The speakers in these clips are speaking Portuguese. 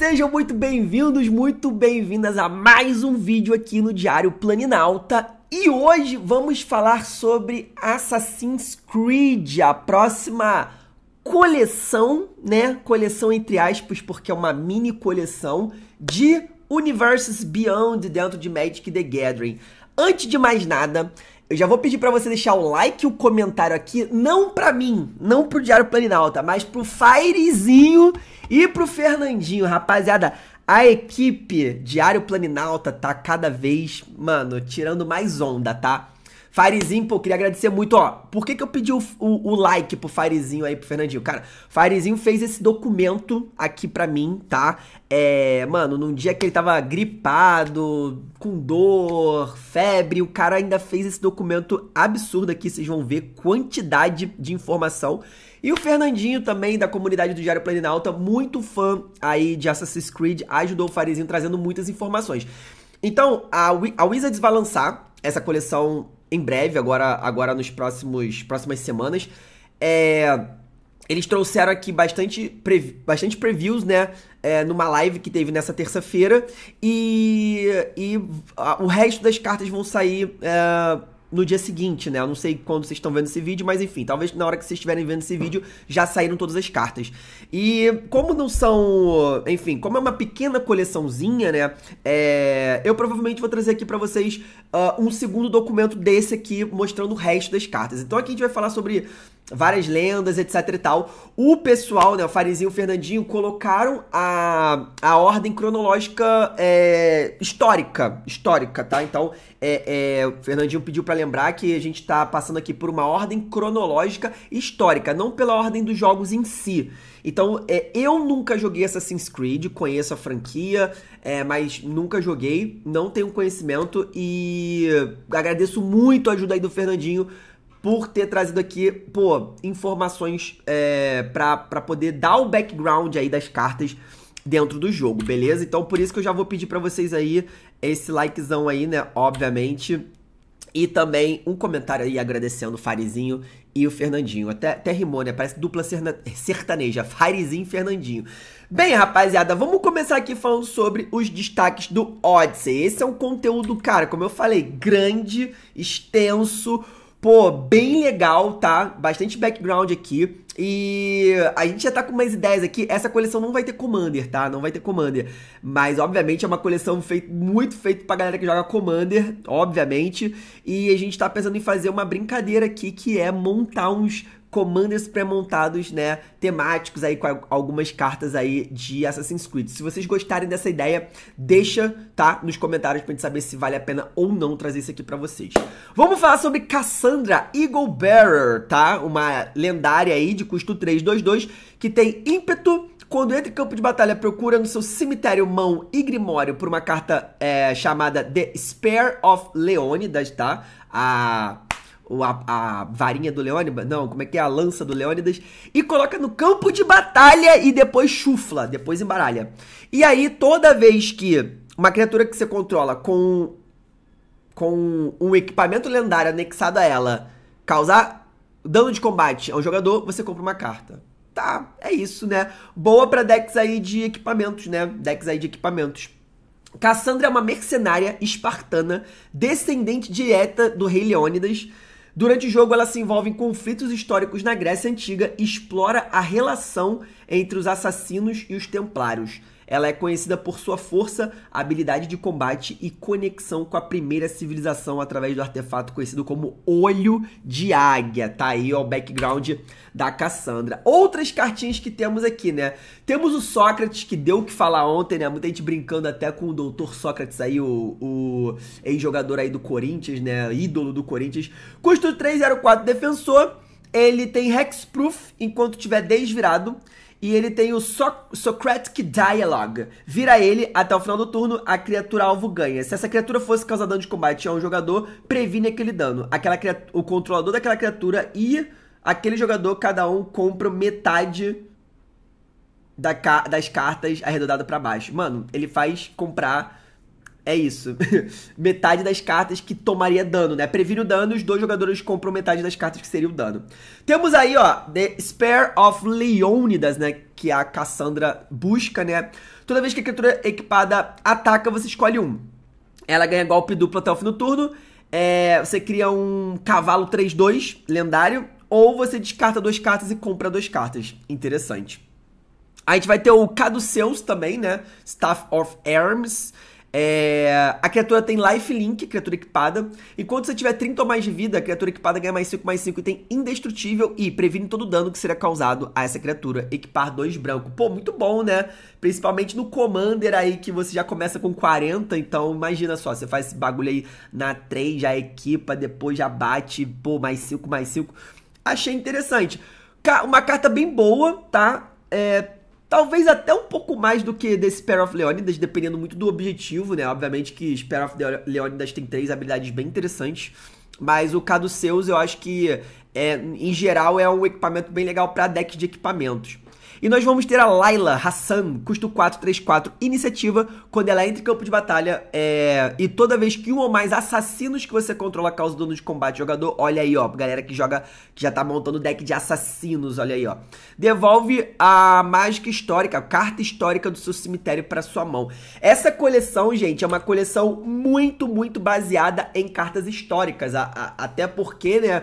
sejam muito bem-vindos, muito bem-vindas a mais um vídeo aqui no Diário Planinalta. E hoje vamos falar sobre Assassin's Creed, a próxima coleção, né? Coleção entre aspas, porque é uma mini coleção de Universes Beyond dentro de Magic the Gathering. Antes de mais nada, eu já vou pedir para você deixar o like e o comentário aqui, não para mim, não pro Diário Planinalta, mas pro Firezinho e pro Fernandinho, rapaziada. A equipe Diário Planinalta tá cada vez, mano, tirando mais onda, tá? Farizinho, pô, queria agradecer muito, ó. Por que, que eu pedi o, o, o like pro Farizinho aí, pro Fernandinho? Cara, Farizinho fez esse documento aqui pra mim, tá? É, mano, num dia que ele tava gripado, com dor, febre, o cara ainda fez esse documento absurdo aqui, vocês vão ver quantidade de informação. E o Fernandinho também, da comunidade do Diário Planinalta, muito fã aí de Assassin's Creed, ajudou o Farizinho trazendo muitas informações. Então, a, a Wizards vai lançar essa coleção em breve, agora, agora nos próximos próximas semanas. É, eles trouxeram aqui bastante, bastante previews, né? É, numa live que teve nessa terça-feira. E, e a, o resto das cartas vão sair. É, no dia seguinte, né? Eu não sei quando vocês estão vendo esse vídeo, mas enfim, talvez na hora que vocês estiverem vendo esse vídeo já saíram todas as cartas. E como não são, enfim, como é uma pequena coleçãozinha, né? É, eu provavelmente vou trazer aqui para vocês uh, um segundo documento desse aqui mostrando o resto das cartas. Então aqui a gente vai falar sobre várias lendas, etc e tal. O pessoal, né, o Farizinho e o Fernandinho, colocaram a, a ordem cronológica é, histórica, histórica, tá? Então, é, é, o Fernandinho pediu para lembrar que a gente tá passando aqui por uma ordem cronológica histórica, não pela ordem dos jogos em si. Então, é, eu nunca joguei Assassin's Creed, conheço a franquia, é, mas nunca joguei, não tenho conhecimento e agradeço muito a ajuda aí do Fernandinho por ter trazido aqui, pô, informações é, para poder dar o background aí das cartas dentro do jogo, beleza? Então por isso que eu já vou pedir para vocês aí esse likezão aí, né? Obviamente. E também um comentário aí agradecendo o Farizinho e o Fernandinho. Até, até rimou, né? Parece dupla sertaneja. Farizinho e Fernandinho. Bem, rapaziada, vamos começar aqui falando sobre os destaques do Odyssey. Esse é um conteúdo, cara, como eu falei, grande, extenso Pô, bem legal, tá? Bastante background aqui. E a gente já tá com umas ideias aqui. Essa coleção não vai ter Commander, tá? Não vai ter Commander. Mas, obviamente, é uma coleção feito, muito feita pra galera que joga Commander, obviamente. E a gente tá pensando em fazer uma brincadeira aqui que é montar uns commanders pré-montados, né, temáticos aí com algumas cartas aí de Assassin's Creed. Se vocês gostarem dessa ideia, deixa, tá, nos comentários pra gente saber se vale a pena ou não trazer isso aqui para vocês. Vamos falar sobre Cassandra Eagle Bearer, tá? Uma lendária aí de custo 322 que tem ímpeto quando entra em campo de batalha, procura no seu cemitério mão e grimório por uma carta é, chamada The Spare of Leônidas, tá? A a, a varinha do Leônidas, não, como é que é a lança do Leônidas, e coloca no campo de batalha e depois chufla, depois embaralha. E aí, toda vez que uma criatura que você controla com, com um equipamento lendário anexado a ela causar dano de combate ao jogador, você compra uma carta. Tá, é isso, né? Boa pra decks aí de equipamentos, né? Decks aí de equipamentos. Cassandra é uma mercenária espartana, descendente direta do rei Leônidas, Durante o jogo, ela se envolve em conflitos históricos na Grécia Antiga e explora a relação entre os assassinos e os templários ela é conhecida por sua força, habilidade de combate e conexão com a primeira civilização através do artefato conhecido como Olho de Águia. Tá aí ó, o background da Cassandra. Outras cartinhas que temos aqui, né? Temos o Sócrates, que deu o que falar ontem, né? Muita gente brincando até com o doutor Sócrates aí, o, o ex-jogador aí do Corinthians, né? Ídolo do Corinthians. Custo 304 defensor. Ele tem Hexproof enquanto tiver desvirado. E ele tem o so Socratic Dialogue. Vira ele, até o final do turno, a criatura alvo ganha. Se essa criatura fosse causar dano de combate a um jogador, previne aquele dano. Aquela o controlador daquela criatura e aquele jogador, cada um compra metade da ca das cartas arredondada para baixo. Mano, ele faz comprar é isso. metade das cartas que tomaria dano, né? Previne o dano, os dois jogadores compram metade das cartas que seria o dano. Temos aí, ó, The Spare of Leonidas, né? Que a Cassandra busca, né? Toda vez que a criatura equipada ataca, você escolhe um. Ela ganha golpe duplo até o fim do turno. É, você cria um cavalo 3-2 lendário. Ou você descarta duas cartas e compra duas cartas. Interessante. A gente vai ter o Caduceus também, né? Staff of Arms é, a criatura tem life link, criatura equipada. Enquanto você tiver 30 ou mais de vida, a criatura equipada ganha mais 5 mais 5 e tem indestrutível e previne todo o dano que seria causado a essa criatura. Equipar 2 branco. Pô, muito bom, né? Principalmente no Commander aí que você já começa com 40. Então, imagina só, você faz esse bagulho aí na 3, já equipa, depois já bate, pô, mais 5 mais 5. Achei interessante. Uma carta bem boa, tá? É, Talvez até um pouco mais do que desse Pair of Leonidas, dependendo muito do objetivo, né? Obviamente que Pair of Leonidas tem três habilidades bem interessantes. Mas o Caduceus eu acho que, é, em geral, é um equipamento bem legal para deck de equipamentos. E nós vamos ter a Laila Hassan, custo 434, iniciativa, quando ela entra em campo de batalha é... e toda vez que um ou mais assassinos que você controla causa dano de combate jogador, olha aí, ó, galera que joga, que já tá montando deck de assassinos, olha aí, ó. Devolve a mágica histórica, a carta histórica do seu cemitério para sua mão. Essa coleção, gente, é uma coleção muito, muito baseada em cartas históricas, a, a, até porque, né,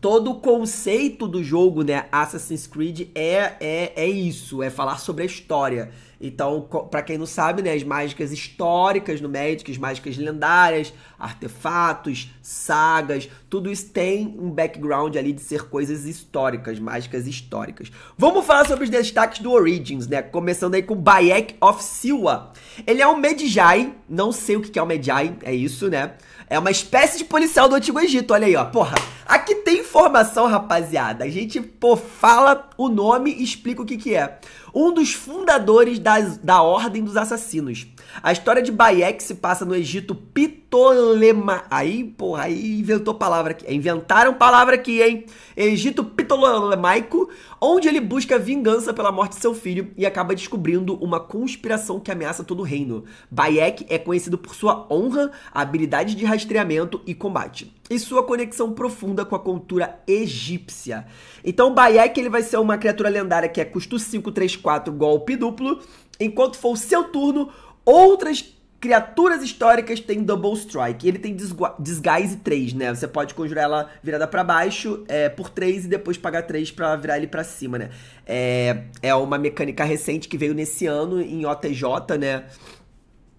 todo o conceito do jogo, né, Assassin's Creed é é, é isso, é falar sobre a história. Então, para quem não sabe, né, as mágicas históricas no Magic, as mágicas lendárias, artefatos, sagas, tudo isso tem um background ali de ser coisas históricas, mágicas históricas. Vamos falar sobre os destaques do Origins, né? Começando aí com Bayek of Siwa. Ele é um Medjai, não sei o que é um Medjai, é isso, né? É uma espécie de policial do Antigo Egito, olha aí, ó. Porra, Aqui tem informação, rapaziada. A gente, pô, fala o nome e explica o que que é. Um dos fundadores das, da Ordem dos Assassinos. A história de Bayek se passa no Egito Ptolema... Aí, pô, aí inventou palavra aqui. Inventaram palavra aqui, hein? Egito Ptolemaico, onde ele busca vingança pela morte de seu filho e acaba descobrindo uma conspiração que ameaça todo o reino. Bayek é conhecido por sua honra, habilidade de rastreamento e combate e sua conexão profunda com a cultura egípcia. Então, Bayek ele vai ser uma criatura lendária que é custo 5, 3, 4, golpe duplo. Enquanto for o seu turno, outras criaturas históricas têm Double Strike. Ele tem Disguise 3, né? Você pode conjurar ela virada para baixo é, por 3 e depois pagar 3 para virar ele para cima, né? É, é uma mecânica recente que veio nesse ano em OTJ, né?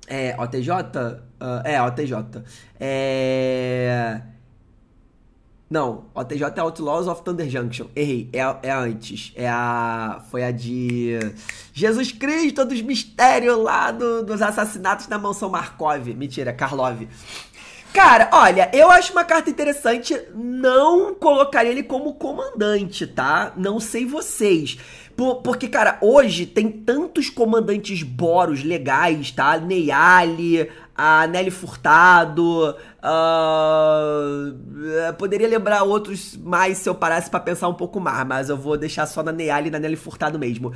É, OTJ? Uh, ah, é, OTJ. É... Não, OTJ é Outlaws of Thunder Junction. Errei, é, é antes. É a. Foi a de. Jesus Cristo dos Mistérios lá do, dos assassinatos da mansão Markov. Mentira, Karlov. Cara, olha, eu acho uma carta interessante, não colocaria ele como comandante, tá? Não sei vocês. Por, porque, cara, hoje tem tantos comandantes boros legais, tá? Neyali, a Nelly Furtado. Uh, poderia lembrar outros mais se eu parasse para pensar um pouco mais, mas eu vou deixar só na Neyali e na Nelly Furtado mesmo.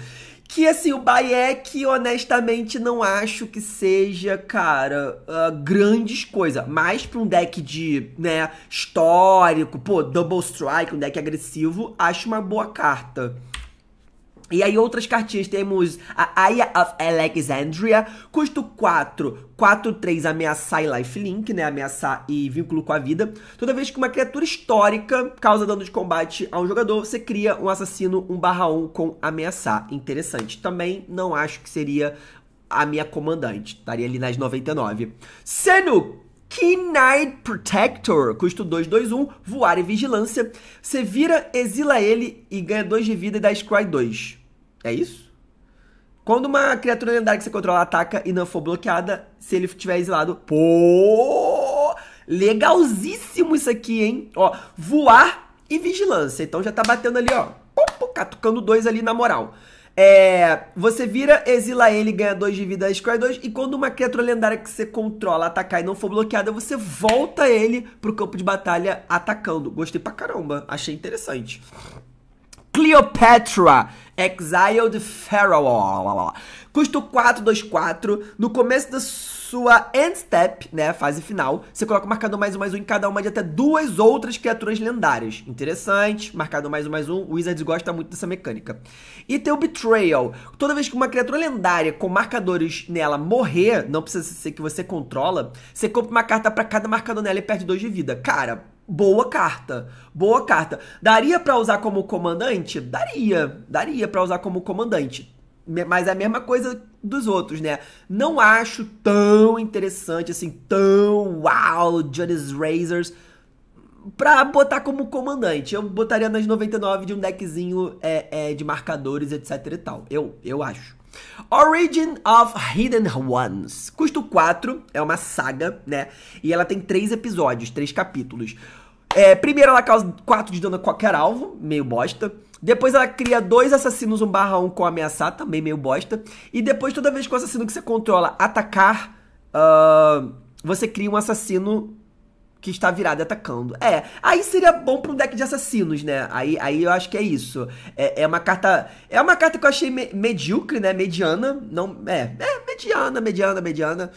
Que assim, o Bayek, honestamente, não acho que seja, cara, uh, grandes coisas. Mais pra um deck de, né, histórico, pô, Double Strike, um deck agressivo, acho uma boa carta. E aí outras cartinhas, temos a Aya of Alexandria, custo 4, 4, 3, ameaçar e lifelink, né, ameaçar e vínculo com a vida. Toda vez que uma criatura histórica causa dano de combate a um jogador, você cria um assassino 1 barra 1 com ameaçar. Interessante. Também não acho que seria a minha comandante, estaria ali nas 99. Senu, Knight Protector, custo 2, 2, 1, voar e vigilância. Você vira, exila ele e ganha 2 de vida e dá scry 2. É isso? Quando uma criatura lendária que você controla ataca e não for bloqueada, se ele tiver exilado. Pô! Legalzíssimo isso aqui, hein? Ó, voar e vigilância. Então já tá batendo ali, ó. Pum, catucando dois ali na moral. É, você vira, exila ele, ganha dois de vida, escolhe dois. E quando uma criatura lendária que você controla atacar e não for bloqueada, você volta ele pro campo de batalha atacando. Gostei pra caramba, achei interessante. Cleopatra, Exiled Pharaoh. Custo 424. No começo da sua end step, né, fase final, você coloca o marcador mais um mais um em cada uma de até duas outras criaturas lendárias. Interessante, marcador mais um mais um, Wizards gosta muito dessa mecânica. E tem o Betrayal. Toda vez que uma criatura lendária com marcadores nela morrer, não precisa ser que você controla, você compra uma carta para cada marcador nela e perde dois de vida. Cara, Boa carta. Boa carta. Daria para usar como comandante? Daria. Daria para usar como comandante. Mas é a mesma coisa dos outros, né? Não acho tão interessante, assim, tão uau, Johnny's Razors, pra botar como comandante. Eu botaria nas 99 de um deckzinho é, é, de marcadores, etc e tal. Eu, eu acho. Origin of Hidden Ones. Custo 4, é uma saga, né? E ela tem três episódios, três capítulos. É, primeiro ela causa 4 de dano a qualquer alvo, meio bosta. Depois ela cria dois assassinos 1 barra 1 com ameaçar, também meio bosta. E depois, toda vez que o assassino que você controla atacar, uh, você cria um assassino que está virada atacando. É, aí seria bom para um deck de assassinos, né? Aí, aí eu acho que é isso. É, é uma carta. É uma carta que eu achei me, medíocre, né? Mediana. Não, é, é, mediana, mediana, mediana.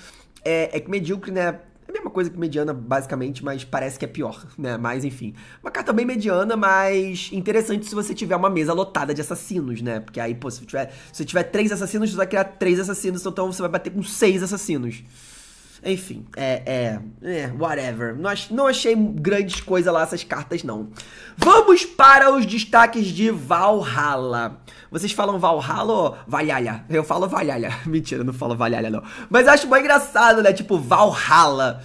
É, é que medíocre, né? É a mesma coisa que mediana, basicamente, mas parece que é pior, né? Mas enfim. Uma carta bem mediana, mas interessante se você tiver uma mesa lotada de assassinos, né? Porque aí, pô, se tiver, se tiver três assassinos, você vai criar três assassinos, então, então você vai bater com seis assassinos. Enfim, é, é, é, whatever. Não, não achei grandes coisas lá essas cartas, não. Vamos para os destaques de Valhalla. Vocês falam Valhalla ou Valhalla? Eu falo Valhalla. Mentira, não falo Valhalla, não. Mas acho bem engraçado, né? Tipo, Valhalla.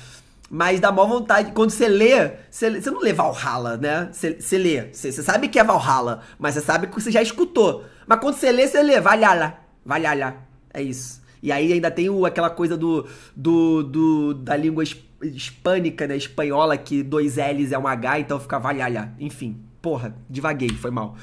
Mas dá mal vontade. Quando você lê, você, você não lê Valhalla, né? Você, você lê. Você, você, sabe que é Valhalla, mas você sabe que você já escutou. Mas quando você lê, você lê Valhalla. Valhalla. É isso. E aí ainda tem o, aquela coisa do, do, do da língua hispânica, né? Espanhola, que dois L's é um H, então fica valhalha. Enfim, porra, devaguei, foi mal.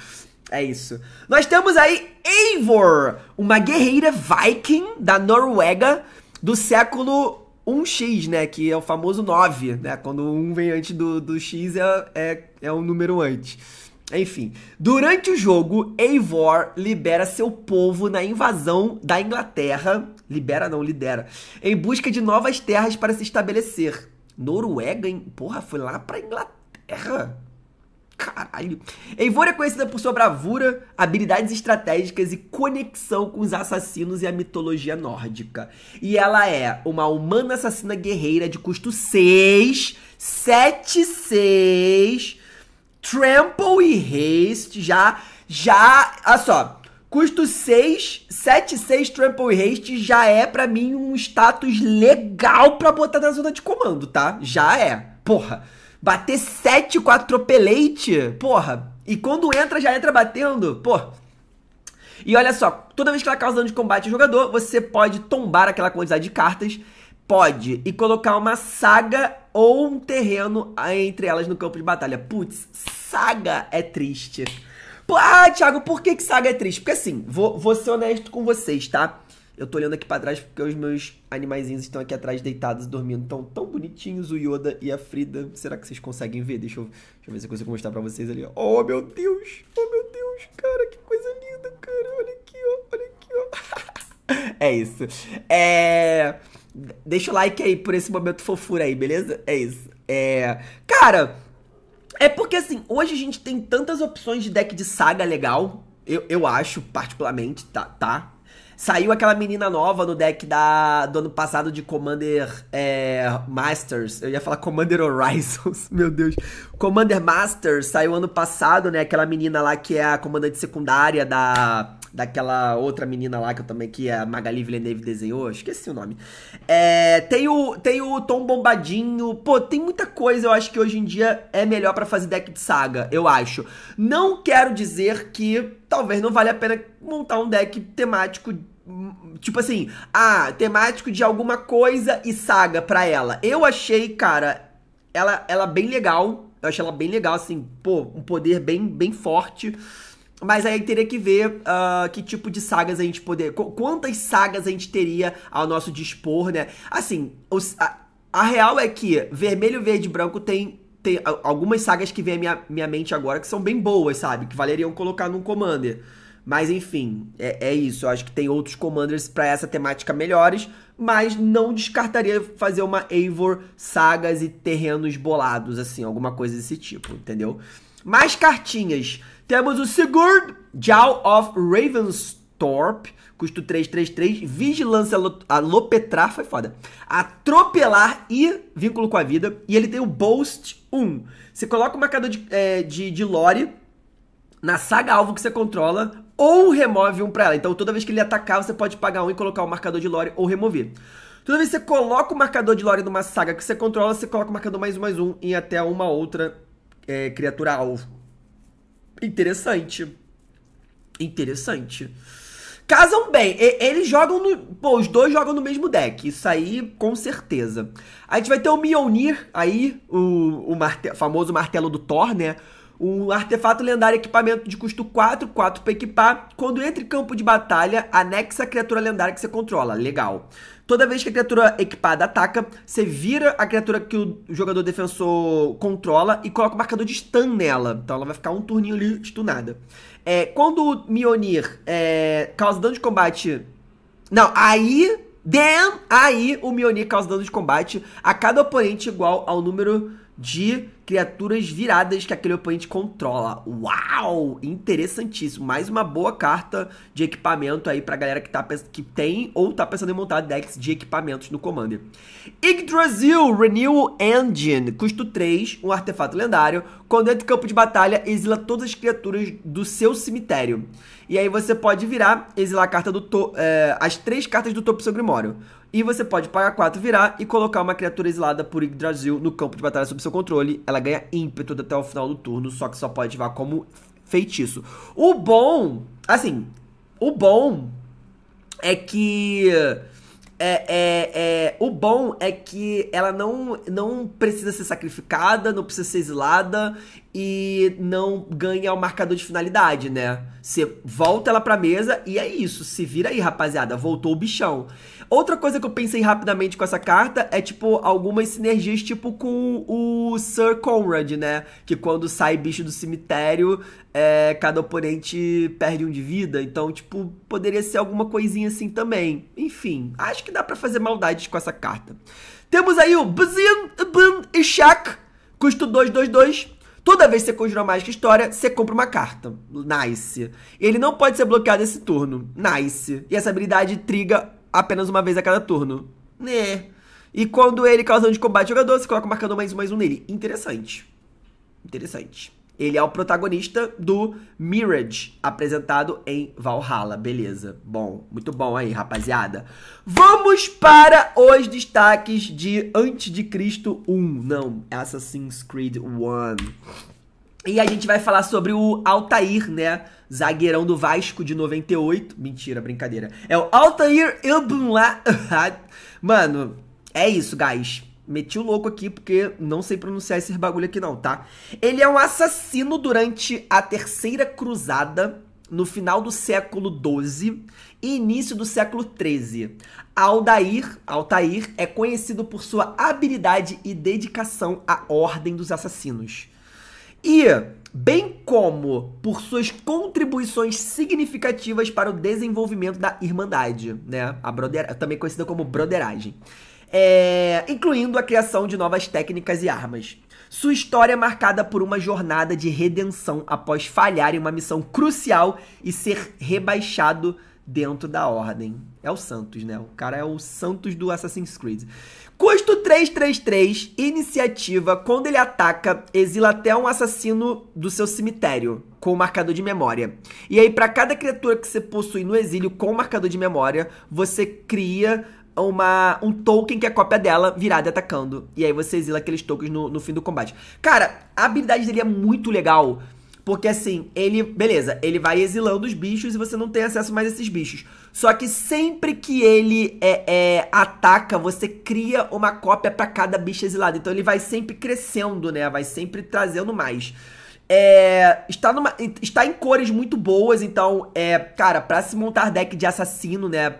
É isso. Nós temos aí Eivor, uma guerreira viking da Noruega do século 1x, né? Que é o famoso 9, né? Quando um vem antes do, do X é, é, é um número antes. Enfim, durante o jogo, Eivor libera seu povo na invasão da Inglaterra, libera não, lidera, em busca de novas terras para se estabelecer. Noruega, hein? Porra, foi lá pra Inglaterra. Caralho. Eivor é conhecida por sua bravura, habilidades estratégicas e conexão com os assassinos e a mitologia nórdica. E ela é uma humana assassina guerreira de custo 6, 7, 6 Trample e Haste já. Já. Olha só. Custo 6, 7, 6 Trample e Haste já é para mim um status legal para botar na zona de comando, tá? Já é. Porra. Bater 7 com atropelate, porra. E quando entra, já entra batendo, porra. E olha só, toda vez que ela causa dano de combate ao jogador, você pode tombar aquela quantidade de cartas Pode. E colocar uma saga ou um terreno entre elas no campo de batalha. Putz, saga é triste. Ah, Thiago, por que, que saga é triste? Porque assim, vou, vou ser honesto com vocês, tá? Eu tô olhando aqui pra trás porque os meus animaizinhos estão aqui atrás deitados, dormindo. Tão, tão bonitinhos, o Yoda e a Frida. Será que vocês conseguem ver? Deixa eu, deixa eu ver se eu consigo mostrar pra vocês ali, Oh, meu Deus! Oh, meu Deus, cara, que coisa linda, cara. Olha aqui, ó. Olha aqui, ó. é isso. É... Deixa o like aí por esse momento fofura aí, beleza? É isso. É. Cara, é porque assim, hoje a gente tem tantas opções de deck de saga legal. Eu, eu acho, particularmente, tá, tá? Saiu aquela menina nova no deck da, do ano passado de Commander é, Masters. Eu ia falar Commander Horizons, meu Deus. Commander Masters saiu ano passado, né? Aquela menina lá que é a comandante secundária da daquela outra menina lá que eu também que a Magali Villeneuve desenhou, esqueci o nome. É, tem o tem o Tom Bombadinho. Pô, tem muita coisa, eu acho que hoje em dia é melhor para fazer deck de saga, eu acho. Não quero dizer que talvez não vale a pena montar um deck temático Tipo assim, ah, temático de alguma coisa e saga pra ela. Eu achei, cara, ela, ela bem legal. Eu achei ela bem legal, assim, pô, um poder bem, bem forte. Mas aí teria que ver uh, que tipo de sagas a gente poder. Qu quantas sagas a gente teria ao nosso dispor, né? Assim, os, a, a real é que vermelho, verde e branco tem tem algumas sagas que vem à minha, minha mente agora que são bem boas, sabe? Que valeriam colocar num Commander. Mas enfim, é, é isso. Eu acho que tem outros Commanders para essa temática melhores, mas não descartaria fazer uma Eivor sagas e terrenos bolados, assim, alguma coisa desse tipo, entendeu? Mais cartinhas. Temos o Sigurd Jarl of Ravenstorp, custo 333, vigilância alopetrar, foi foda. Atropelar e vínculo com a vida. E ele tem o Boast 1. Você coloca o marcador de, é, de, de lore na saga alvo que você controla ou remove um pra ela. Então toda vez que ele atacar, você pode pagar um e colocar o um marcador de lore ou remover. Toda vez que você coloca o marcador de lore numa saga que você controla, você coloca o marcador mais um mais um em até uma outra é, criatura alvo. Interessante. Interessante. Casam bem. E, eles jogam no. Pô, os dois jogam no mesmo deck. Isso aí, com certeza. A gente vai ter o Mionir aí, o, o marte, famoso martelo do Thor, né? Um artefato lendário equipamento de custo 4, 4 para equipar. Quando entra em campo de batalha, anexa a criatura lendária que você controla. Legal. Toda vez que a criatura equipada ataca, você vira a criatura que o jogador defensor controla e coloca o marcador de stun nela. Então ela vai ficar um turninho ali stunada. É, quando o Mionir é, causa dano de combate. Não, aí. Damn! Aí o Mionir causa dano de combate a cada oponente igual ao número de criaturas viradas que aquele oponente controla. Uau! Interessantíssimo. Mais uma boa carta de equipamento aí pra galera que, tá, que tem ou tá pensando em montar decks de equipamentos no Commander. Yggdrasil Renewal Engine. Custo 3, um artefato lendário. Quando entra em campo de batalha, exila todas as criaturas do seu cemitério. E aí você pode virar, exilar a carta do to, é, as três cartas do topo do seu grimório. E você pode pagar 4, virar e colocar uma criatura exilada por Yggdrasil no campo de batalha sob seu controle ela ganha ímpeto até o final do turno, só que só pode ativar como feitiço. O bom, assim, o bom é que é, é, é, o bom é que ela não, não precisa ser sacrificada, não precisa ser exilada, e não ganha o marcador de finalidade, né? Você volta ela pra mesa e é isso. Se vira aí, rapaziada. Voltou o bichão. Outra coisa que eu pensei rapidamente com essa carta é, tipo, algumas sinergias, tipo, com o Sir Conrad, né? Que quando sai bicho do cemitério, é, cada oponente perde um de vida. Então, tipo, poderia ser alguma coisinha assim também. Enfim, acho que dá para fazer maldades com essa carta. Temos aí o Bzin e Ishak, custo 222. Toda vez que você conjura mágica história, você compra uma carta. Nice. Ele não pode ser bloqueado esse turno. Nice. E essa habilidade triga apenas uma vez a cada turno. Né. E quando ele causa um de combate ao jogador, você coloca marcando mais um mais um nele. Interessante. Interessante. Ele é o protagonista do Mirage, apresentado em Valhalla. Beleza. Bom, muito bom aí, rapaziada. Vamos para os destaques de Antes de Cristo 1. Não, Assassin's Creed 1. E a gente vai falar sobre o Altair, né? Zagueirão do Vasco de 98. Mentira, brincadeira. É o Altair La, Mano, é isso, guys. Meti o louco aqui porque não sei pronunciar esse bagulho aqui não, tá? Ele é um assassino durante a Terceira Cruzada, no final do século XII e início do século XIII. Aldair, Altair é conhecido por sua habilidade e dedicação à Ordem dos Assassinos. E, bem como por suas contribuições significativas para o desenvolvimento da Irmandade, né? A também conhecida como Broderagem é, incluindo a criação de novas técnicas e armas. Sua história é marcada por uma jornada de redenção após falhar em uma missão crucial e ser rebaixado dentro da ordem. É o Santos, né? O cara é o Santos do Assassin's Creed. Custo 333, iniciativa, quando ele ataca, exila até um assassino do seu cemitério com o marcador de memória. E aí para cada criatura que você possui no exílio com o marcador de memória, você cria uma, um token que é cópia dela virada atacando. E aí você exila aqueles tokens no, no fim do combate. Cara, a habilidade dele é muito legal. Porque assim, ele, beleza, ele vai exilando os bichos e você não tem acesso mais a esses bichos. Só que sempre que ele é, é, ataca, você cria uma cópia para cada bicho exilado. Então ele vai sempre crescendo, né? Vai sempre trazendo mais. É, está, numa, está em cores muito boas, então, é, cara, pra se montar deck de assassino, né?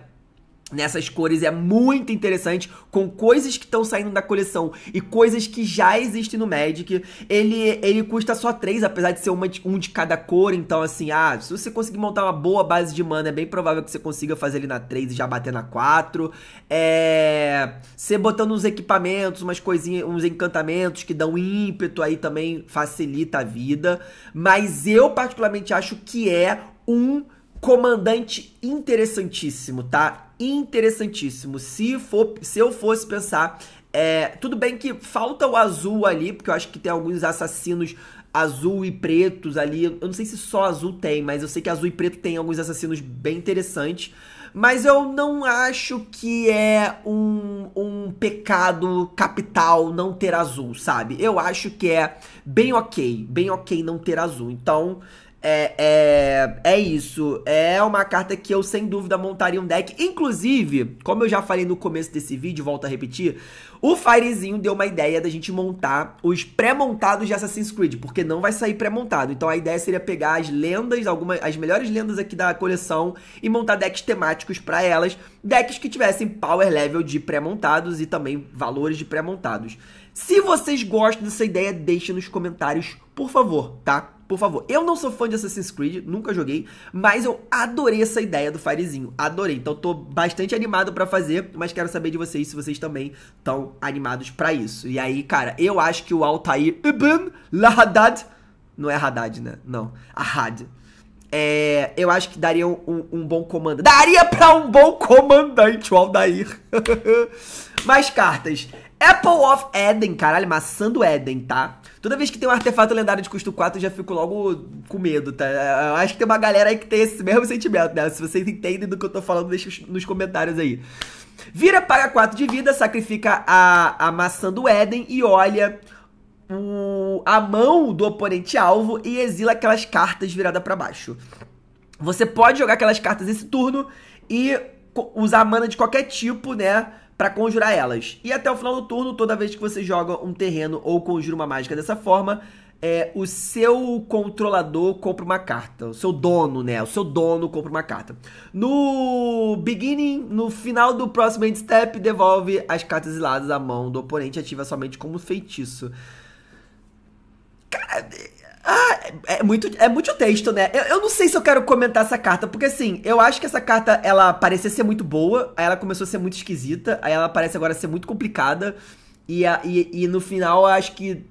nessas cores é muito interessante com coisas que estão saindo da coleção e coisas que já existem no Magic. Ele ele custa só três, apesar de ser uma um de cada cor, então assim, ah, se você conseguir montar uma boa base de mana, é bem provável que você consiga fazer ele na 3 e já bater na 4. É, você botando uns equipamentos, umas coisinhas, uns encantamentos que dão ímpeto aí também facilita a vida, mas eu particularmente acho que é um comandante interessantíssimo, tá? interessantíssimo. Se, for, se eu fosse pensar. É, tudo bem que falta o azul ali, porque eu acho que tem alguns assassinos azul e pretos ali. Eu não sei se só azul tem, mas eu sei que azul e preto tem alguns assassinos bem interessantes. Mas eu não acho que é um, um pecado capital não ter azul, sabe? Eu acho que é bem ok, bem ok não ter azul. Então, é, é, é isso. É uma carta que eu, sem dúvida, montaria um deck. Inclusive, como eu já falei no começo desse vídeo, volto a repetir, o Firezinho deu uma ideia da gente montar os pré-montados de Assassin's Creed, porque não vai sair pré-montado. Então a ideia seria pegar as lendas, algumas, as melhores lendas aqui da coleção e montar decks temáticos para elas, decks que tivessem power level de pré-montados e também valores de pré-montados. Se vocês gostam dessa ideia, deixa nos comentários, por favor, tá? Por favor, eu não sou fã de Assassin's Creed, nunca joguei, mas eu adorei essa ideia do Firezinho, adorei. Então tô bastante animado para fazer, mas quero saber de vocês se vocês também estão animados para isso. E aí, cara, eu acho que o Altair Ibn Lahadad, não é Haddad, né? Não, Ahad. É, eu acho que daria um, um, bom comandante. Daria para um bom comandante o Aldair. Mais cartas. Apple of Eden, caralho, maçã do Eden, tá? Toda vez que tem um artefato lendário de custo 4, eu já fico logo com medo, tá? Eu acho que tem uma galera aí que tem esse mesmo sentimento, né? Se vocês entendem do que eu tô falando, deixa nos comentários aí. Vira, paga 4 de vida, sacrifica a, a maçã do Éden e olha o, a mão do oponente alvo e exila aquelas cartas virada para baixo. Você pode jogar aquelas cartas esse turno e usar mana de qualquer tipo, né? para conjurar elas. E até o final do turno, toda vez que você joga um terreno ou conjura uma mágica dessa forma, é, o seu controlador compra uma carta, o seu dono, né? O seu dono compra uma carta. No beginning, no final do próximo end step, devolve as cartas iladas à mão do oponente, ativa somente como feitiço. Cara, ah, é, é muito, é muito texto, né? Eu, eu não sei se eu quero comentar essa carta, porque assim, eu acho que essa carta, ela parecia ser muito boa, aí ela começou a ser muito esquisita, aí ela parece agora ser muito complicada, e, a, e, e no final eu acho que.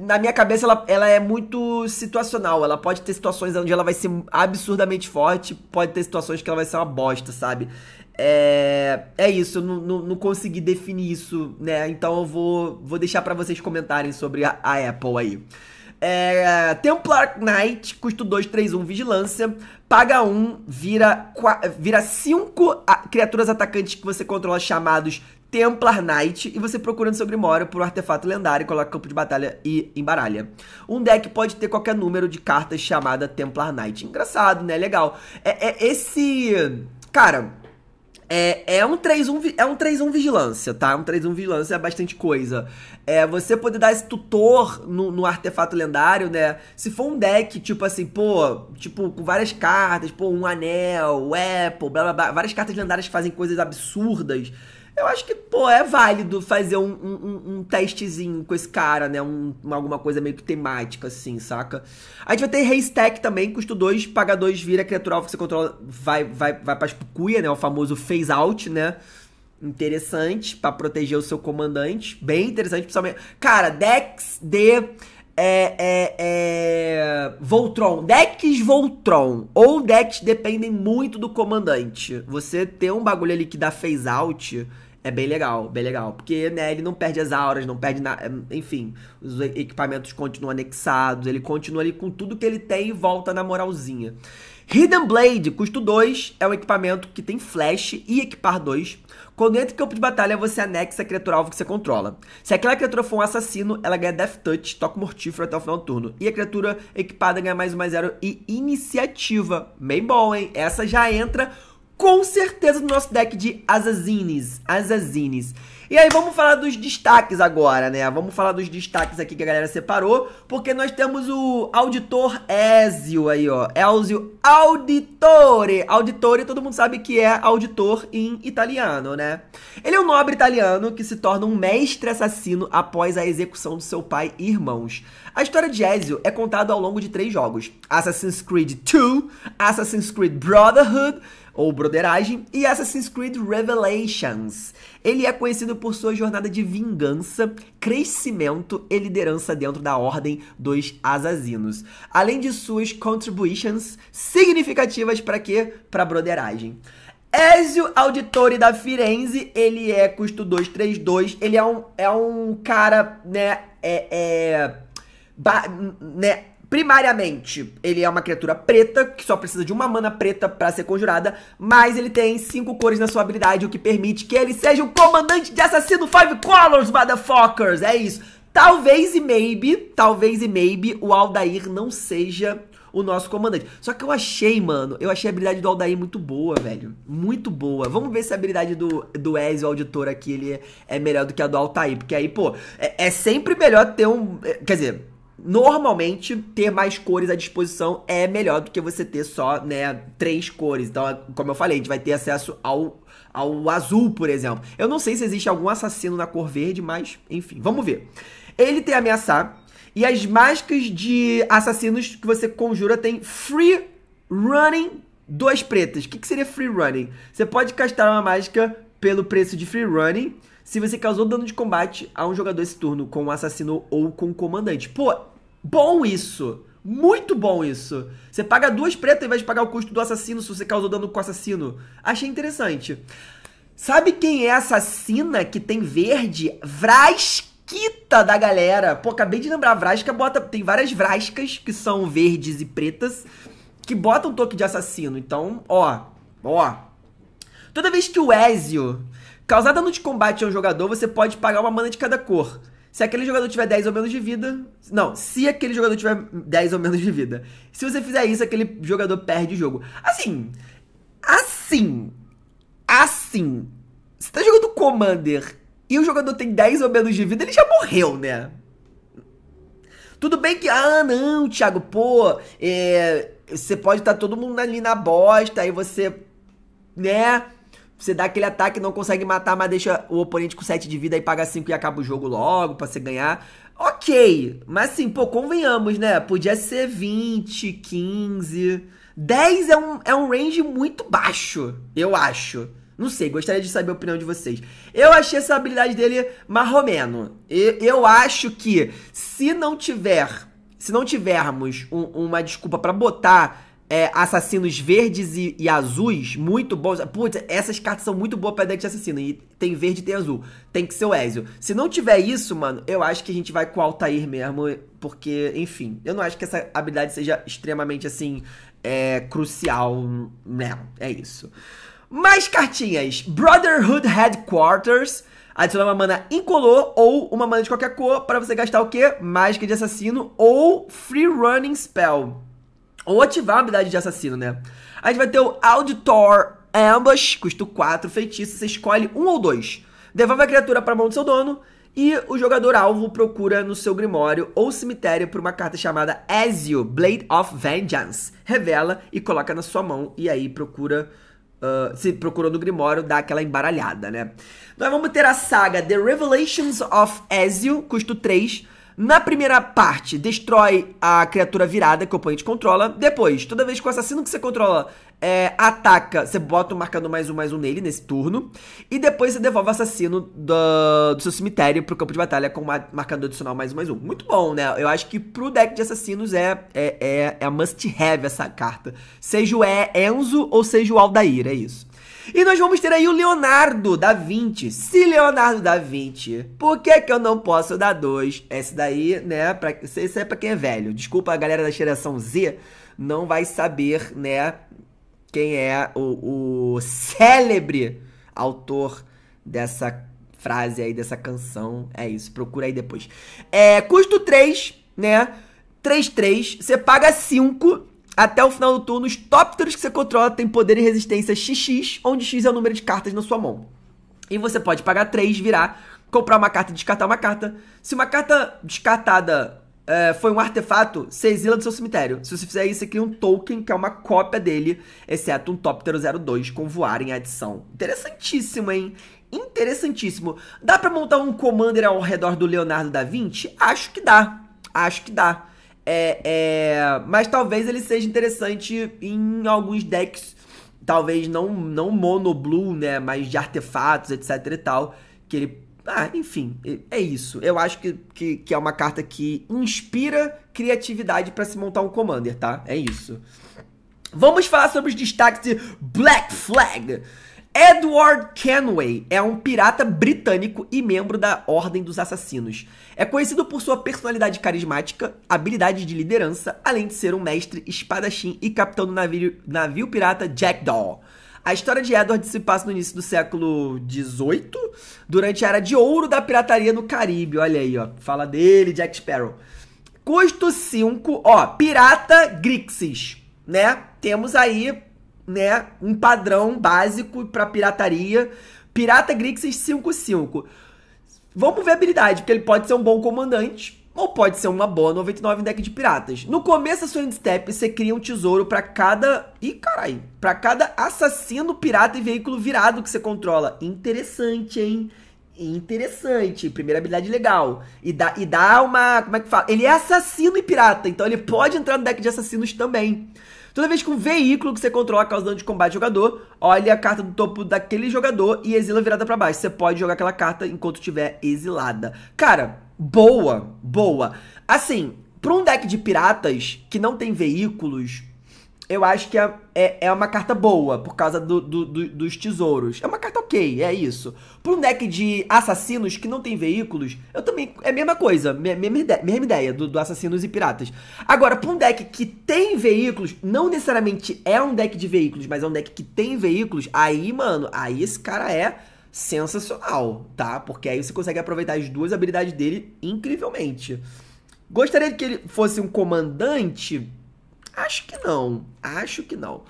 Na minha cabeça, ela, ela é muito situacional. Ela pode ter situações onde ela vai ser absurdamente forte, pode ter situações que ela vai ser uma bosta, sabe? É, é isso, eu não, não, não, consegui definir isso, né? Então eu vou, vou deixar para vocês comentarem sobre a, a Apple aí. É, Templar Knight, custo 2, 3, 1, vigilância. Paga 1, um, vira vira 5 criaturas atacantes que você controla chamados Templar Knight. E você procura no seu Grimório por um artefato lendário, coloca campo de batalha e embaralha. Um deck pode ter qualquer número de cartas chamada Templar Knight. Engraçado, né? Legal. É, é esse. Cara. É, é um 3-1 é um vigilância, tá? Um 3-1 vigilância é bastante coisa. É você poder dar esse tutor no, no, artefato lendário, né? Se for um deck, tipo assim, pô, tipo, com várias cartas, pô, um anel, o Apple, blá blá blá, várias cartas lendárias que fazem coisas absurdas. Eu acho que, pô, é válido fazer um, um, um testezinho com esse cara, né? Um, alguma coisa meio que temática, assim, saca? A gente vai ter Haystack também, custo 2, paga 2, vira criatura que você controla, vai, vai, vai pra espucuia, né? O famoso phase out, né? Interessante, para proteger o seu comandante. Bem interessante, principalmente. Cara, Dex de. É, é, é, Voltron. Decks Voltron ou decks dependem muito do comandante. Você ter um bagulho ali que dá phase out é bem legal, bem legal. Porque, né, ele não perde as auras, não perde nada. Enfim, os equipamentos continuam anexados, ele continua ali com tudo que ele tem e volta na moralzinha. Hidden Blade, custo 2, é um equipamento que tem flash e equipar 2. Quando entra em campo de batalha, você anexa a criatura alvo que você controla. Se aquela criatura for um assassino, ela ganha Death Touch, toque mortífero até o final do turno. E a criatura equipada ganha mais uma zero e iniciativa. Bem bom, hein? Essa já entra com certeza no nosso deck de Azazines. Azazines. E aí vamos falar dos destaques agora, né? Vamos falar dos destaques aqui que a galera separou, porque nós temos o Auditor Ezio aí, ó. Elzio Auditore. Auditore, todo mundo sabe que é auditor em italiano, né? Ele é um nobre italiano que se torna um mestre assassino após a execução do seu pai e irmãos. A história de Ezio é contada ao longo de três jogos: Assassin's Creed 2, Assassin's Creed Brotherhood ou broderagem, e Assassin's Creed Revelations. Ele é conhecido por sua jornada de vingança, crescimento e liderança dentro da Ordem dos Assassinos, além de suas contributions significativas para quê? Para broderagem. Ezio Auditore da Firenze, ele é custo 232, ele é um, é um cara, né, é, é, ba, né, Primariamente, ele é uma criatura preta, que só precisa de uma mana preta para ser conjurada, mas ele tem cinco cores na sua habilidade, o que permite que ele seja o comandante de assassino Five Colors, motherfuckers! É isso. Talvez e maybe, talvez e maybe, o Aldair não seja o nosso comandante. Só que eu achei, mano, eu achei a habilidade do Aldair muito boa, velho. Muito boa. Vamos ver se a habilidade do, do Ezio Auditor aqui ele é, é melhor do que a do Altair. Porque aí, pô, é, é sempre melhor ter um. É, quer dizer, normalmente ter mais cores à disposição é melhor do que você ter só, né, três cores. Então, é, como eu falei, a gente vai ter acesso ao, ao azul, por exemplo. Eu não sei se existe algum assassino na cor verde, mas enfim, vamos ver. Ele tem ameaçar e as máscaras de assassinos que você conjura tem free running duas pretas. O que, que seria free running? Você pode castar uma mágica pelo preço de free running se você causou dano de combate a um jogador esse turno, com um assassino ou com um comandante. Pô, bom isso! Muito bom isso. Você paga duas pretas ao invés de pagar o custo do assassino se você causou dano com o assassino. Achei interessante. Sabe quem é assassina que tem verde? Vrasquita da galera. Pô, acabei de lembrar, Vrasca bota. Tem várias Vrascas que são verdes e pretas que botam toque de assassino. Então, ó, ó. Toda vez que o Ezio Causar dano de combate a um jogador, você pode pagar uma mana de cada cor. Se aquele jogador tiver 10 ou menos de vida. Não, se aquele jogador tiver 10 ou menos de vida. Se você fizer isso, aquele jogador perde o jogo. Assim. Assim. Assim. Você tá jogando Commander e o jogador tem 10 ou menos de vida, ele já morreu, né? Tudo bem que. Ah, não, Thiago, pô. É, você pode estar tá todo mundo ali na bosta, aí você. Né? Você dá aquele ataque, não consegue matar, mas deixa o oponente com 7 de vida e paga 5 e acaba o jogo logo pra você ganhar. Ok, mas assim, pô, convenhamos, né? Podia ser 20, 15. 10 é um, é um range muito baixo, eu acho. Não sei, gostaria de saber a opinião de vocês. Eu achei essa habilidade dele marromeno. Eu, eu acho que se não tiver. Se não tivermos um, uma desculpa para botar é, assassinos verdes e, e, azuis muito bons. Putz, essas cartas são muito boas pra deck de assassino. E tem verde e tem azul. Tem que ser o Ezio. Se não tiver isso, mano, eu acho que a gente vai com o Altair mesmo. Porque, enfim, eu não acho que essa habilidade seja extremamente, assim, é, crucial. Não, né? é isso. Mais cartinhas. Brotherhood Headquarters. Adicionar uma mana incolor ou uma mana de qualquer cor para você gastar o quê? Mágica de assassino ou Free Running Spell. Ou ativar a habilidade de assassino, né? A gente vai ter o Auditor Ambush, custo 4, feitiço, você escolhe um ou dois. Devolve a criatura para a mão do seu dono e o jogador alvo procura no seu grimório ou cemitério por uma carta chamada Ezio, Blade of Vengeance. Revela e coloca na sua mão e aí procura... Uh, se procurou no Grimório, dá aquela embaralhada, né? Nós vamos ter a saga The Revelations of Ezio, custo 3. Na primeira parte, destrói a criatura virada que o oponente controla. Depois, toda vez que o assassino que você controla é, ataca, você bota o marcador mais um, mais um nele nesse turno. E depois você devolve o assassino do, do seu cemitério pro campo de batalha com uma, marcador adicional mais um, mais um. Muito bom, né? Eu acho que pro deck de assassinos é, é, é, é a must have essa carta. Seja o Enzo ou seja o Aldair, é isso. E nós vamos ter aí o Leonardo da 20. Se Leonardo da 20, por que que eu não posso dar 2? Esse daí, né, pra, esse é pra quem é velho. Desculpa a galera da geração Z, não vai saber, né, quem é o, o célebre autor dessa frase aí, dessa canção. É isso, procura aí depois. É, custo 3, né, 3, 3, você paga 5 até o final do turno, os tópteros que você controla têm poder e resistência XX, onde X é o número de cartas na sua mão. E você pode pagar 3, virar, comprar uma carta e descartar uma carta. Se uma carta descartada é, foi um artefato, você exila do seu cemitério. Se você fizer isso, você cria um token, que é uma cópia dele, exceto um Toptero 02 com voar em adição. Interessantíssimo, hein? Interessantíssimo. Dá para montar um Commander ao redor do Leonardo da Vinci? Acho que dá. Acho que dá. É, é, mas talvez ele seja interessante em alguns decks, talvez não, não mono blue, né? Mas de artefatos, etc e tal. Que ele. Ah, enfim, é isso. Eu acho que, que, que é uma carta que inspira criatividade para se montar um commander, tá? É isso. Vamos falar sobre os destaques de Black Flag. Edward Kenway é um pirata britânico e membro da Ordem dos Assassinos. É conhecido por sua personalidade carismática, habilidade de liderança, além de ser um mestre espadachim e capitão do navio, navio pirata Jackdaw. A história de Edward se passa no início do século XVIII, durante a era de ouro da pirataria no Caribe. Olha aí, ó. Fala dele, Jack Sparrow. Custo 5, ó, Pirata Grixis, né? Temos aí né, um padrão básico para pirataria. Pirata Grixis 55. Vamos ver a habilidade, porque ele pode ser um bom comandante ou pode ser uma boa 99 deck de piratas. No começo da sua endstep, você cria um tesouro para cada, e carai, para cada assassino pirata e veículo virado que você controla. Interessante, hein? Interessante, primeira habilidade legal. E dá, e dá uma. Como é que fala? Ele é assassino e pirata, então ele pode entrar no deck de assassinos também. Toda vez que um veículo que você controla causa dano de combate ao jogador, olhe a carta do topo daquele jogador e exila virada para baixo. Você pode jogar aquela carta enquanto estiver exilada. Cara, boa, boa. Assim, para um deck de piratas que não tem veículos eu acho que é, é, é, uma carta boa por causa do, do, do, dos tesouros. É uma carta ok, é isso. Para um deck de assassinos que não tem veículos, eu também. É a mesma coisa, mesma ideia, mesma ideia do, do Assassinos e Piratas. Agora, para um deck que tem veículos, não necessariamente é um deck de veículos, mas é um deck que tem veículos, aí, mano, aí esse cara é sensacional, tá? Porque aí você consegue aproveitar as duas habilidades dele incrivelmente. Gostaria que ele fosse um comandante Acho que não. Acho que não.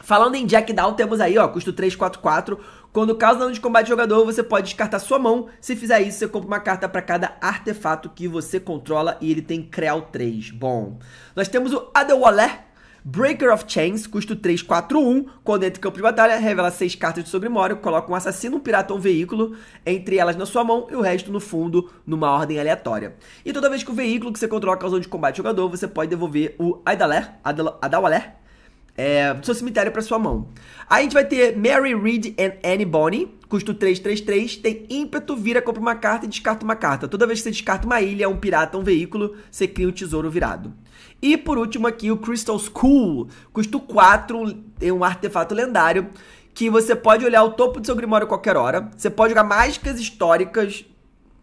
Falando em Jackdown, temos aí, ó, custo 344. Quando causa dano de combate jogador, você pode descartar sua mão. Se fizer isso, você compra uma carta para cada artefato que você controla e ele tem Creal 3. Bom, nós temos o Adewaler. Breaker of Chains, custo 3, 4, 1. Quando entra em campo de batalha, revela 6 cartas de Sobremório, coloca um assassino, um pirata ou um veículo, entre elas na sua mão e o resto no fundo, numa ordem aleatória. E toda vez que o veículo que você controla causou de combate jogador, você pode devolver o Adaler, Adawaler, é, do seu cemitério para sua mão. Aí a gente vai ter Mary Reed and Annie Bonnie, custo 3. tem ímpeto, vira, compra uma carta e descarta uma carta. Toda vez que você descarta uma ilha, um pirata, um veículo, você cria um tesouro virado. E por último aqui, o Crystal School. Custo 4, é um artefato lendário. Que você pode olhar o topo do seu Grimório a qualquer hora. Você pode jogar mágicas históricas,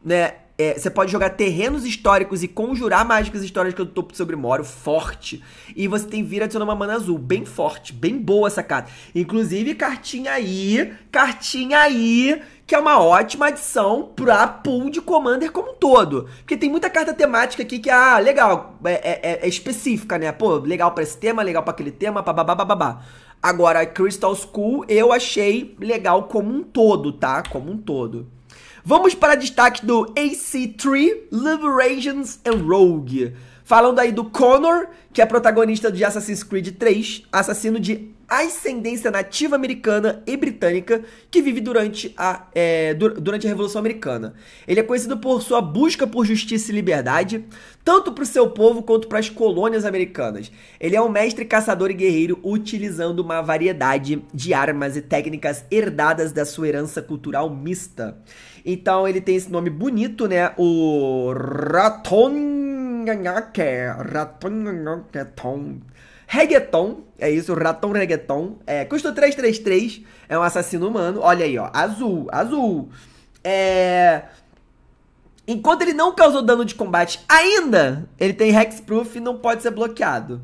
né? É, você pode jogar terrenos históricos e conjurar mágicas históricas do topo do seu grimório, forte. E você tem vir adicionando uma mana azul, bem forte, bem boa essa carta. Inclusive, cartinha aí, cartinha aí, que é uma ótima adição pra pool de Commander como um todo. Porque tem muita carta temática aqui que, ah, legal, é, é, é, é específica, né? Pô, legal pra esse tema, legal pra aquele tema, babá, babá. Agora, Crystal School eu achei legal como um todo, tá? Como um todo. Vamos para destaque do AC3, Liberations and Rogue. Falando aí do Connor, que é protagonista de Assassin's Creed 3, assassino de ascendência nativa americana e britânica que vive durante a, é, durante a Revolução Americana. Ele é conhecido por sua busca por justiça e liberdade, tanto para o seu povo quanto para as colônias americanas. Ele é um mestre caçador e guerreiro utilizando uma variedade de armas e técnicas herdadas da sua herança cultural mista. Então ele tem esse nome bonito, né? O Ratongangake. Ratongangake. Reggaeton, é isso, raton Reggaeton. É, custo 333, é um assassino humano. Olha aí, ó, azul, azul. É... Enquanto ele não causou dano de combate ainda, ele tem Hexproof e não pode ser bloqueado.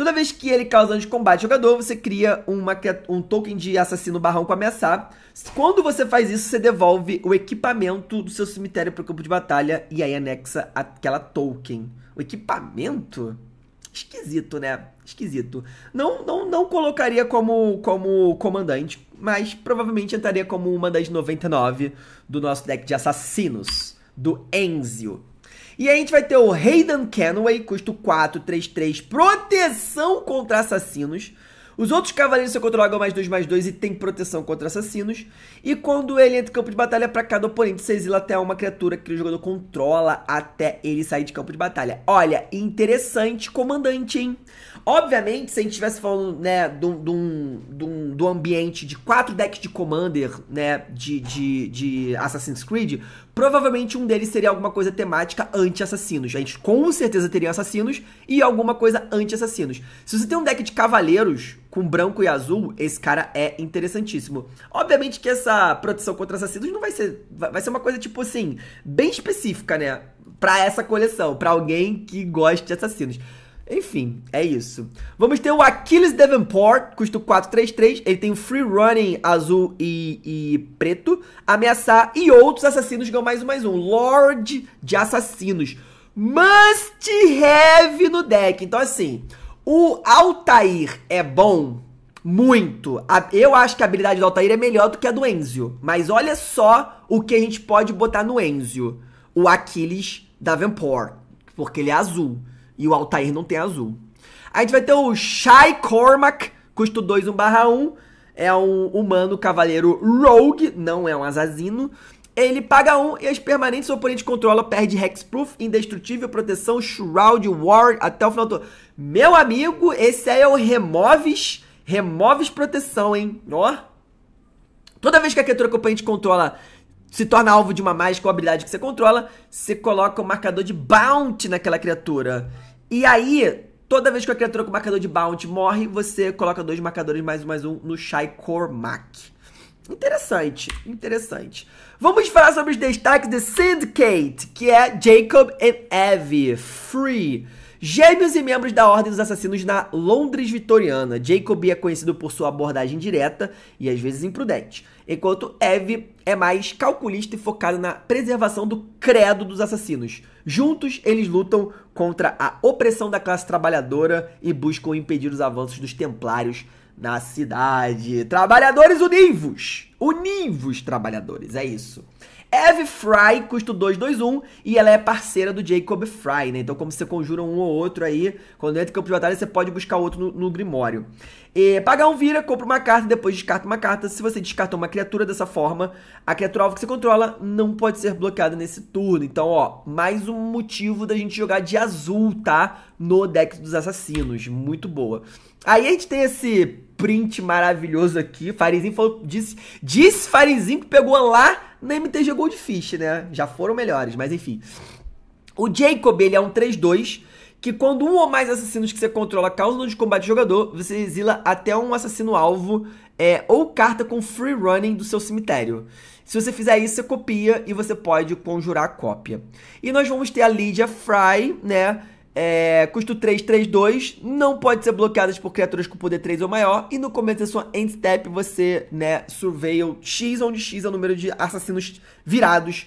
Toda vez que ele causa dano de combate jogador, você cria uma, um token de assassino barrão com ameaçar. Quando você faz isso, você devolve o equipamento do seu cemitério para o campo de batalha e aí anexa aquela token. O equipamento? Esquisito, né? Esquisito. Não, não, não colocaria como, como comandante, mas provavelmente entraria como uma das 99 do nosso deck de assassinos, do Enzio. E aí a gente vai ter o Hayden Kenway, custo 4, 3, 3, proteção contra assassinos. Os outros cavaleiros você controla mais 2, mais 2 e tem proteção contra assassinos. E quando ele entra em campo de batalha para cada oponente, você exila até uma criatura que o jogador controla até ele sair de campo de batalha. Olha, interessante, comandante, hein? Obviamente, se a gente estivesse falando, né, do, do, do, do ambiente de quatro decks de Commander, né, de, de, de Assassin's Creed, Provavelmente um deles seria alguma coisa temática anti-assassinos. A gente com certeza teria assassinos e alguma coisa anti-assassinos. Se você tem um deck de cavaleiros com branco e azul, esse cara é interessantíssimo. Obviamente que essa proteção contra assassinos não vai ser. Vai ser uma coisa, tipo assim, bem específica, né? Pra essa coleção, pra alguém que gosta de assassinos. Enfim, é isso. Vamos ter o Aquiles Davenport, custo 433. Ele tem o free running azul e, e preto. Ameaçar e outros assassinos ganham mais um mais um. Lord de assassinos. Must have no deck. Então, assim, o Altair é bom. Muito. Eu acho que a habilidade do Altair é melhor do que a do Enzio. Mas olha só o que a gente pode botar no Enzio. O Aquiles Davenport. Porque ele é azul. E o Altair não tem azul. A gente vai ter o Shai Cormac, custo 2, 1 barra 1. É um humano cavaleiro rogue, não é um assassino. Ele paga 1 um, e as permanentes o oponente controla perde Hexproof, Indestrutível, Proteção, Shroud, war até o final do... Meu amigo, esse aí é o Removes, Removes Proteção, hein? Ó. Toda vez que a criatura que o oponente controla se torna alvo de uma mágica ou habilidade que você controla, você coloca o um marcador de Bounty naquela criatura. E aí, toda vez que a criatura com marcador de bounty morre, você coloca dois marcadores mais um mais um no Shai Cormac. Interessante, interessante. Vamos falar sobre os destaques de Syndicate, que é Jacob and Eve, Free. Gêmeos e membros da Ordem dos Assassinos na Londres Vitoriana, Jacob é conhecido por sua abordagem direta e às vezes imprudente enquanto Eve é mais calculista e focada na preservação do credo dos assassinos. Juntos, eles lutam contra a opressão da classe trabalhadora e buscam impedir os avanços dos templários na cidade. Trabalhadores univos! Univos, trabalhadores, é isso. Eve Fry, custo 221, e ela é parceira do Jacob Fry, né? Então, como você conjura um ou outro aí, quando entra em campo de batalha, você pode buscar outro no, no Grimório. E pagar um vira, compra uma carta, depois descarta uma carta. Se você descartou uma criatura dessa forma, a criatura alvo que você controla não pode ser bloqueada nesse turno. Então, ó, mais um motivo da gente jogar de azul, tá? No deck dos assassinos. Muito boa. Aí a gente tem esse print maravilhoso aqui. Farizinho falou, disse, disse Farizinho que pegou lá na MTG é Goldfish, né? Já foram melhores, mas enfim. O Jacob, ele é um 3-2 que quando um ou mais assassinos que você controla causam de combate do jogador, você exila até um assassino-alvo é, ou carta com free running do seu cemitério. Se você fizer isso, você copia e você pode conjurar a cópia. E nós vamos ter a Lydia Fry, né? É, custo 3, 3, 2, não pode ser bloqueadas por criaturas com poder 3 ou maior. E no começo da sua end step, você, né, surveil X, onde X é o número de assassinos virados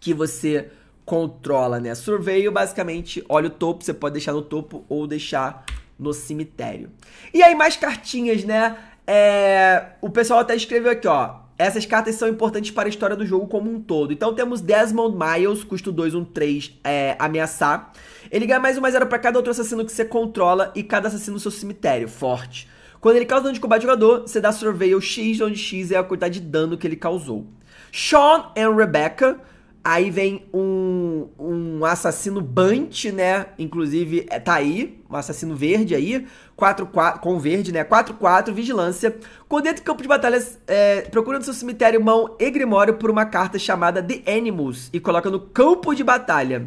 que você controla, né? Surveio, basicamente, olha o topo, você pode deixar no topo ou deixar no cemitério. E aí, mais cartinhas, né? É, o pessoal até escreveu aqui, ó. Essas cartas são importantes para a história do jogo como um todo. Então temos Desmond Miles, custo 2, 1, 3, é, ameaçar. Ele ganha mais um mais zero para cada outro assassino que você controla e cada assassino no seu cemitério. Forte. Quando ele causa dano de combate ao jogador, você dá surveil X, onde X é a quantidade de dano que ele causou. Sean e Rebecca. Aí vem um, um assassino Bunt, né? Inclusive, é, tá aí, um assassino verde aí, 4, 4, com verde, né? 4-4, vigilância. Quando entra em campo de batalha, é, procura no seu cemitério mão e grimório por uma carta chamada The Animus e coloca no campo de batalha.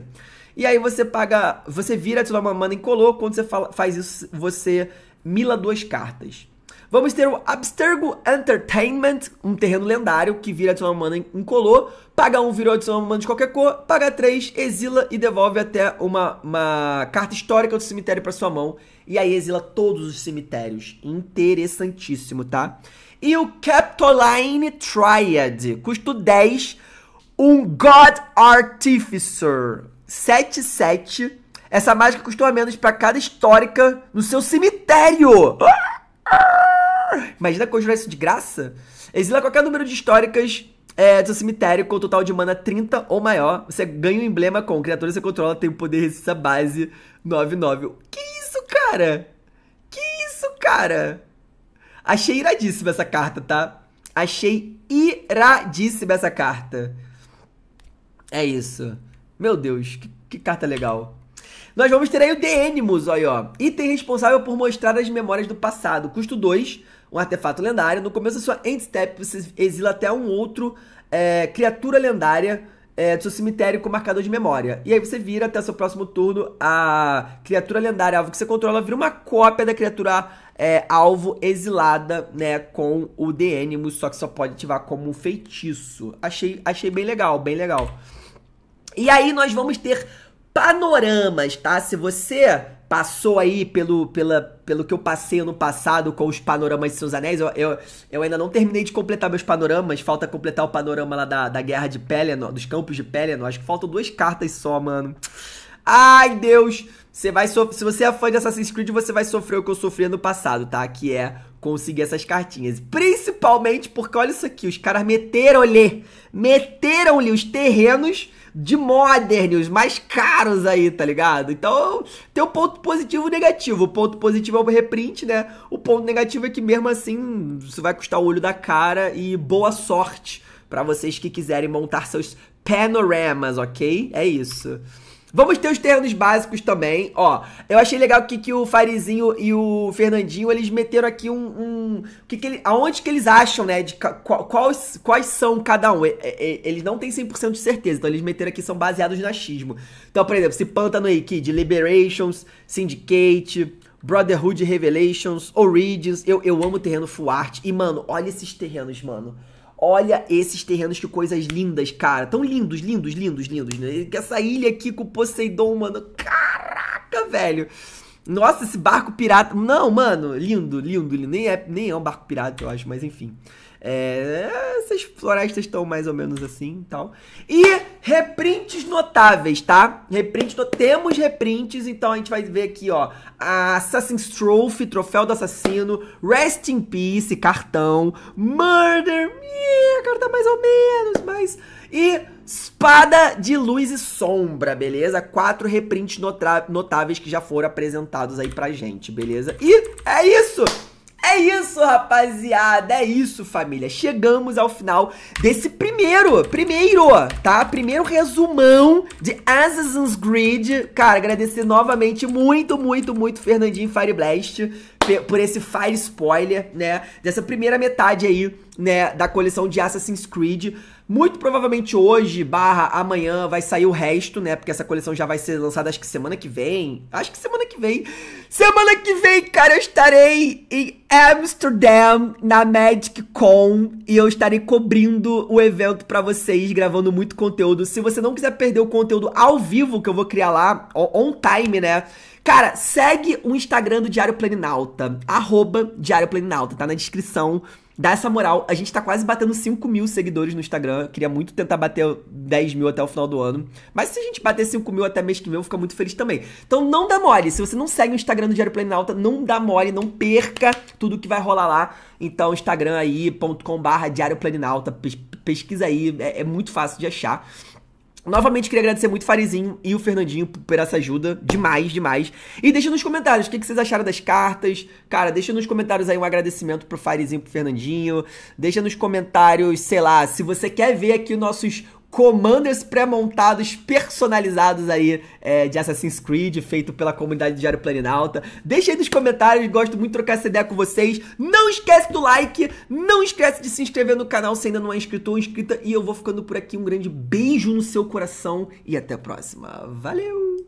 E aí você paga, você vira a uma em incolor, quando você fala, faz isso, você mila duas cartas. Vamos ter o Abstergo Entertainment, um terreno lendário que vira a uma em incolor, paga um, virou a uma de qualquer cor, paga três, exila e devolve até uma, uma carta histórica do cemitério para sua mão. E aí exila todos os cemitérios. Interessantíssimo, tá? E o Capitoline Triad, custo 10, um God Artificer. 77. Essa mágica custou a menos para cada histórica no seu cemitério. Imagina conjurar isso de graça? Exila qualquer número de históricas é, do seu cemitério com o total de mana 30 ou maior. Você ganha um emblema com criatura que você controla, tem o poder resistência base 99. Que isso, cara? Que isso, cara? Achei iradíssima essa carta, tá? Achei iradíssima essa carta. É isso. Meu Deus, que, que carta legal. Nós vamos ter aí o Deenimus, aí ó. Item responsável por mostrar as memórias do passado. Custo 2, um artefato lendário. No começo da sua end step, você exila até um outro é, criatura lendária é, do seu cemitério com marcador de memória. E aí você vira até seu próximo turno a criatura lendária alvo que você controla, vira uma cópia da criatura é, alvo exilada, né, com o Animus, só que só pode ativar como um feitiço. Achei, achei bem legal, bem legal. E aí nós vamos ter panoramas, tá? Se você passou aí pelo, pela, pelo que eu passei ano passado com os panoramas de seus anéis, eu, eu, eu, ainda não terminei de completar meus panoramas, falta completar o panorama lá da, da guerra de Pelennor, dos campos de Pelennor, acho que faltam duas cartas só, mano. Ai, Deus! Você vai so... Se você é fã de Assassin's Creed, você vai sofrer o que eu sofri no passado, tá? Que é conseguir essas cartinhas. Principalmente porque, olha isso aqui, os caras meteram-lhe, meteram-lhe os terrenos de modern, os mais caros aí, tá ligado? Então, tem o um ponto positivo e negativo. O ponto positivo é o reprint, né? O ponto negativo é que mesmo assim, isso vai custar o olho da cara e boa sorte para vocês que quiserem montar seus panoramas, ok? É isso. Vamos ter os terrenos básicos também, ó. Eu achei legal que, que o Farizinho e o Fernandinho, eles meteram aqui um... um que que ele, aonde que eles acham, né, de qual, quais, quais são cada um. Eles não têm 100% de certeza, então eles meteram aqui, são baseados no achismo. Então, por exemplo, se Pantano aí, Kid, Liberations, Syndicate... Brotherhood Revelations, Origins, eu, eu amo terreno full art. E, mano, olha esses terrenos, mano. Olha esses terrenos, que coisas lindas, cara. Tão lindos, lindos, lindos, lindos. Né? Essa ilha aqui com o Poseidon, mano. Caraca, velho. Nossa, esse barco pirata. Não, mano, lindo, lindo, lindo. Nem é, nem é um barco pirata, eu acho, mas enfim. É, essas florestas estão mais ou menos assim e tal. E reprints notáveis, tá? Reprints, no... temos reprints, então a gente vai ver aqui, ó. Assassin's Trophy, troféu do assassino, Rest in Peace, cartão, Murder, yeah, cartão tá mais ou menos, mas... E Espada de Luz e Sombra, beleza? Quatro reprints notáveis que já foram apresentados aí pra gente, beleza? E é isso! É isso, rapaziada. É isso, família. Chegamos ao final desse primeiro, primeiro, tá? Primeiro resumão de Assassin's Creed. Cara, agradecer novamente muito, muito, muito Fernandinho Fireblast por esse fire spoiler, né, dessa primeira metade aí, né, da coleção de Assassin's Creed. Muito provavelmente hoje, barra amanhã, vai sair o resto, né? Porque essa coleção já vai ser lançada acho que semana que vem. Acho que semana que vem. Semana que vem, cara, eu estarei em Amsterdam na Magic Con. E eu estarei cobrindo o evento para vocês, gravando muito conteúdo. Se você não quiser perder o conteúdo ao vivo que eu vou criar lá, on time, né? Cara, segue o Instagram do Diário Planinalta, arroba Diário Planinalta, tá na descrição. Dá essa moral. A gente tá quase batendo 5 mil seguidores no Instagram. Eu queria muito tentar bater 10 mil até o final do ano. Mas se a gente bater 5 mil até mês que vem, eu vou ficar muito feliz também. Então não dá mole. Se você não segue o Instagram do Diário Planinalta, não dá mole, não perca tudo que vai rolar lá. Então, Instagram aí, ponto com barra Diário Planinalta. Pesquisa aí, é, é muito fácil de achar. Novamente, queria agradecer muito o Farizinho e o Fernandinho por essa ajuda. Demais, demais. E deixa nos comentários o que, vocês acharam das cartas. Cara, deixa nos comentários aí um agradecimento pro Farizinho e pro Fernandinho. Deixa nos comentários, sei lá, se você quer ver aqui nossos commanders pré-montados, personalizados aí é, de Assassin's Creed, feito pela comunidade de Diário Planinalta. Deixa aí nos comentários, gosto muito de trocar essa ideia com vocês. Não esquece do like, não esquece de se inscrever no canal se ainda não é inscrito ou inscrita. E eu vou ficando por aqui, um grande beijo no seu coração e até a próxima. Valeu!